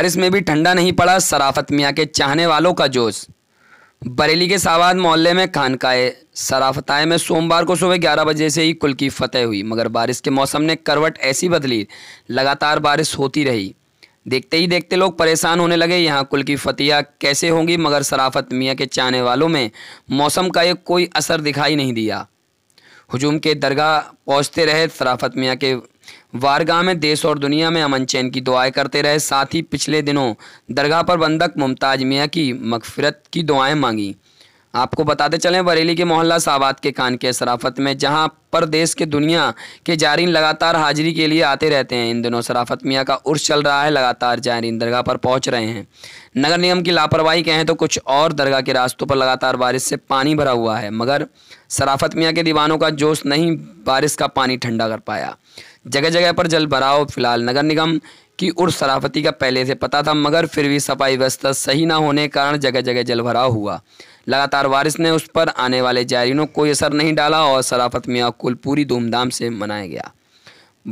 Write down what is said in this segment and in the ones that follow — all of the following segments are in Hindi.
बारिश में भी ठंडा नहीं पड़ा सराफत मियाँ के चाहने वालों का जोश बरेली के सावाद मोहल्ले में खानकाए आए में सोमवार को सुबह 11 बजे से ही कुल की फतेह हुई मगर बारिश के मौसम ने करवट ऐसी बदली लगातार बारिश होती रही देखते ही देखते लोग परेशान होने लगे यहाँ कुल की फतिया कैसे होंगी मगर सराफत मियाँ के चाहने वालों में मौसम का एक कोई असर दिखाई नहीं दिया हजूम के दरगाह पहुँचते रहे सराफत मियाँ के वारगाह में देश और दुनिया में अमन चैन की दुआएं करते रहे साथ ही पिछले दिनों दरगाह पर बंधक मुमताज मियाँ की मकफरत की दुआएं मांगी आपको बताते चलें बरेली के मोहल्ला साबाद के कान के सराफत में जहां पर देश के दुनिया के जारीन लगातार हाजिरी के लिए आते रहते हैं इन दिनों सराफत मियाँ का उर्स चल रहा है लगातार जारीन दरगाह पर पहुंच रहे हैं नगर निगम की लापरवाही कहें तो कुछ और दरगाह के रास्तों पर लगातार बारिश से पानी भरा हुआ है मगर सराफत मियाँ के दीवानों का जोश नहीं बारिश का पानी ठंडा कर पाया जगह जगह पर जल भराव फिलहाल नगर निगम की उर्स सराफती का पहले से पता था मगर फिर भी सफाई व्यवस्था सही न होने के कारण जगह जगह जल भराव हुआ लगातार बारिश ने उस पर आने वाले जायरीनों कोई असर नहीं डाला और सराफत मियाँ कुल पूरी धूमधाम से मनाया गया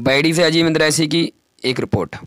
बैडी से अजीम इंद्रैसी की एक रिपोर्ट